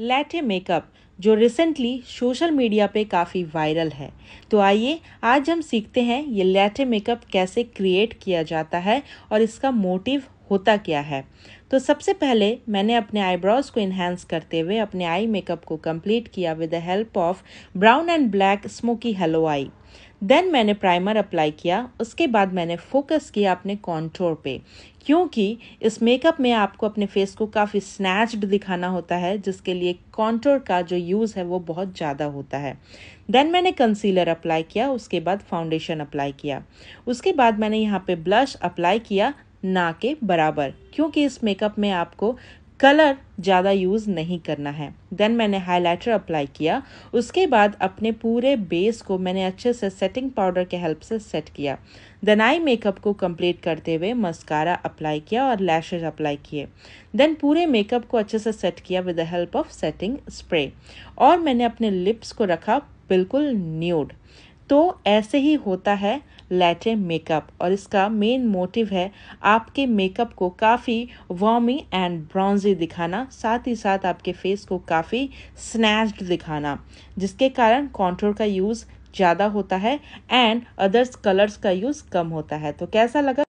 लेटे मेकअप जो recently social media पे काफ़ी वायरल है तो आइए आज हम सीखते हैं ये लेटे मेकअप कैसे क्रिएट किया जाता है और इसका मोटिव होता क्या है तो सबसे पहले मैंने अपने आईब्रोज को इन्हेंस करते हुए अपने आई मेकअप को कंप्लीट किया with the help of brown and black smoky halo eye then मैंने प्राइमर अप्लाई किया उसके बाद मैंने फोकस किया अपने कॉन्टोर पे क्योंकि इस मेकअप में आपको अपने फेस को काफ़ी स्नैच्ड दिखाना होता है जिसके लिए कॉन्टोर का जो यूज़ है वो बहुत ज़्यादा होता है देन मैंने कंसीलर अप्लाई किया उसके बाद फाउंडेशन अप्लाई किया उसके बाद मैंने यहाँ पे ब्लश अप्लाई किया ना के बराबर क्योंकि इस मेकअप में आपको कलर ज़्यादा यूज़ नहीं करना है देन मैंने हाइलाइटर अप्लाई किया उसके बाद अपने पूरे बेस को मैंने अच्छे से सेटिंग पाउडर के हेल्प से सेट किया देन आई मेकअप को कंप्लीट करते हुए मस्कारा अप्लाई किया और लैशेज अप्लाई किए देन पूरे मेकअप को अच्छे से सेट किया with the help of setting spray और मैंने अपने लिप्स को रखा बिल्कुल न्यूड तो ऐसे ही होता है लैटिन मेकअप और इसका मेन मोटिव है आपके मेकअप को काफ़ी वार्मी एंड ब्राउन्जी दिखाना साथ ही साथ आपके फेस को काफ़ी स्नैच्ड दिखाना जिसके कारण कॉन्ट्रोल का यूज़ ज़्यादा होता है एंड अदर्स कलर्स का यूज़ कम होता है तो कैसा लगा